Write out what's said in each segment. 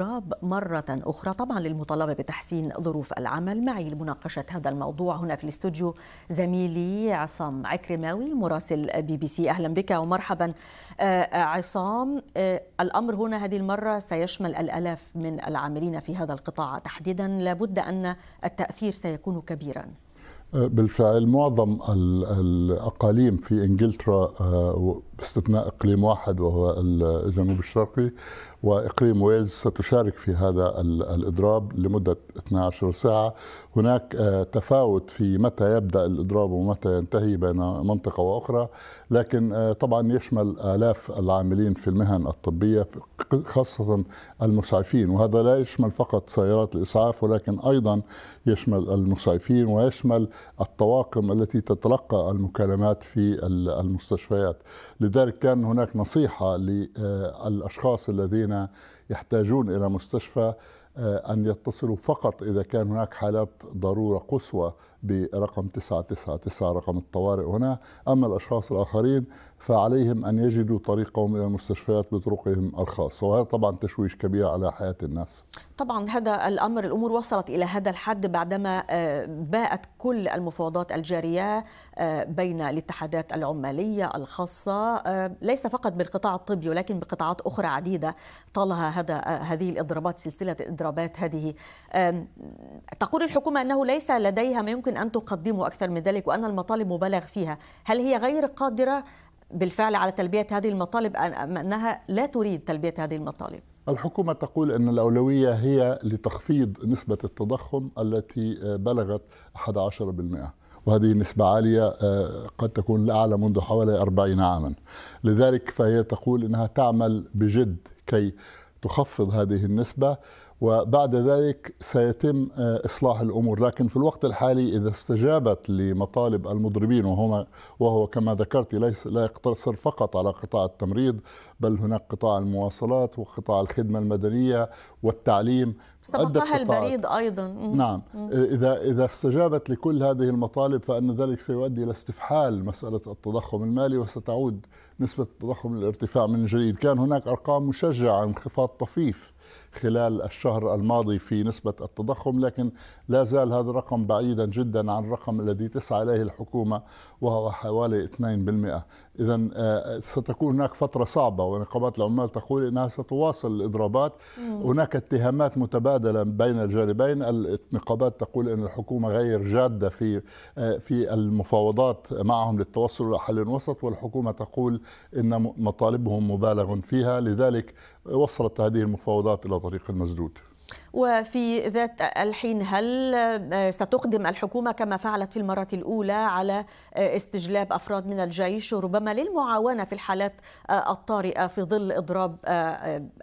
التراب مرة أخرى طبعا للمطالبة بتحسين ظروف العمل معي لمناقشة هذا الموضوع هنا في الاستوديو زميلي عصام عكرماوي مراسل بي بي سي أهلا بك ومرحبا آه، آه، عصام آه، الأمر هنا هذه المرة سيشمل الألاف من العاملين في هذا القطاع تحديدا لابد أن التأثير سيكون كبيرا بالفعل معظم الأقاليم في إنجلترا باستثناء اقليم واحد وهو الجنوب الشرقي واقليم ويلز ستشارك في هذا الاضراب لمده 12 ساعه، هناك آه، تفاوت في متى يبدا الاضراب ومتى ينتهي بين منطقه واخرى، لكن آه، طبعا يشمل الاف العاملين في المهن الطبيه خاصه المسعفين، وهذا لا يشمل فقط سيارات الاسعاف ولكن ايضا يشمل المسعفين ويشمل الطواقم التي تتلقى المكالمات في المستشفيات. لذلك كان هناك نصيحة للأشخاص الذين يحتاجون إلى مستشفى آه، أن يتصلوا فقط إذا كان هناك حالات ضرورة قصوى برقم 999 رقم الطوارئ هنا أما الأشخاص الآخرين فعليهم أن يجدوا طريقهم إلى المستشفيات بطرقهم الخاصة وهذا طبعا تشويش كبير على حياة الناس طبعا هذا الأمر الأمور وصلت إلى هذا الحد بعدما آه، باءت كل المفاوضات الجارية آه، بين الاتحادات العمالية الخاصة ليس فقط بالقطاع الطبي ولكن بقطاعات أخرى عديدة طالها هذا هذه الإضرابات سلسلة إضرابات الاضطرابات هذه تقول الحكومه انه ليس لديها ما يمكن ان تقدمه اكثر من ذلك وان المطالب مبالغ فيها هل هي غير قادره بالفعل على تلبيه هذه المطالب ام انها لا تريد تلبيه هذه المطالب الحكومة تقول أن الأولوية هي لتخفيض نسبة التضخم التي آه، بلغت 11% وهذه نسبة عالية آه، قد تكون الأعلى منذ حوالي 40 عاما لذلك فهي تقول أنها تعمل بجد كي تخفض هذه النسبة وبعد ذلك سيتم آه، إصلاح الأمور لكن في الوقت الحالي إذا استجابت لمطالب المضربين وهما وهو كما ذكرت ليس لا يقتصر فقط على قطاع التمريض بل هناك قطاع المواصلات وقطاع الخدمة المدنية والتعليم سبقها البريد أيضا نعم إذا إذا استجابت لكل هذه المطالب فإن ذلك سيؤدي إلى استفحال مسألة التضخم المالي وستعود نسبة التضخم الارتفاع من جديد كان هناك أرقام مشجعة انخفاض طفيف خلال الشهر الماضي في نسبة التضخم لكن لا زال هذا الرقم بعيدا جدا عن الرقم الذي تسعى إليه الحكومة وهو حوالي 2% إذا آه، ستكون هناك فترة صعبة ونقابات العمال تقول أنها ستواصل الإضرابات هناك اتهامات متبادلة بين الجانبين النقابات تقول أن الحكومة غير جادة في آه، في المفاوضات معهم للتوصل إلى حل وسط والحكومة تقول إن مطالبهم مبالغ فيها لذلك وصلت هذه المفاوضات إلى طريق المسدود وفي ذات الحين هل آه، ستقدم الحكومة كما فعلت في المرة الأولى على آه، استجلاب أفراد من الجيش وربما للمعاونة في الحالات آه، الطارئة في ظل إضراب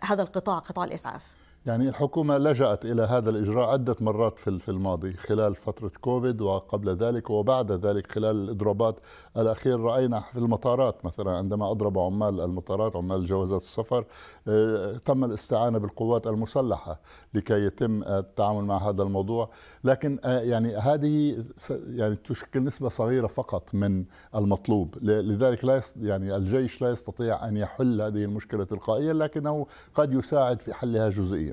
هذا القطاع قطاع الإسعاف؟ يعني الحكومة لجأت إلى هذا الإجراء عدة مرات في الماضي خلال فترة كوفيد وقبل ذلك وبعد ذلك خلال الإضرابات الأخير رأينا في المطارات مثلا عندما أضرب عمال المطارات عمال جوازات السفر آه، تم الاستعانة بالقوات المسلحة لكي يتم التعامل مع هذا الموضوع لكن آه، يعني هذه يعني تشكل نسبة صغيرة فقط من المطلوب لذلك لا يعني الجيش لا يستطيع أن يحل هذه المشكلة تلقائيا لكنه قد يساعد في حلها جزئيا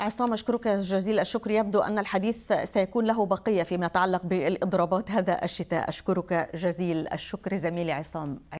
عصام أشكرك جزيل الشكر يبدو أن الحديث سيكون له بقية فيما يتعلق بالإضرابات هذا الشتاء أشكرك جزيل الشكر زميلي عصام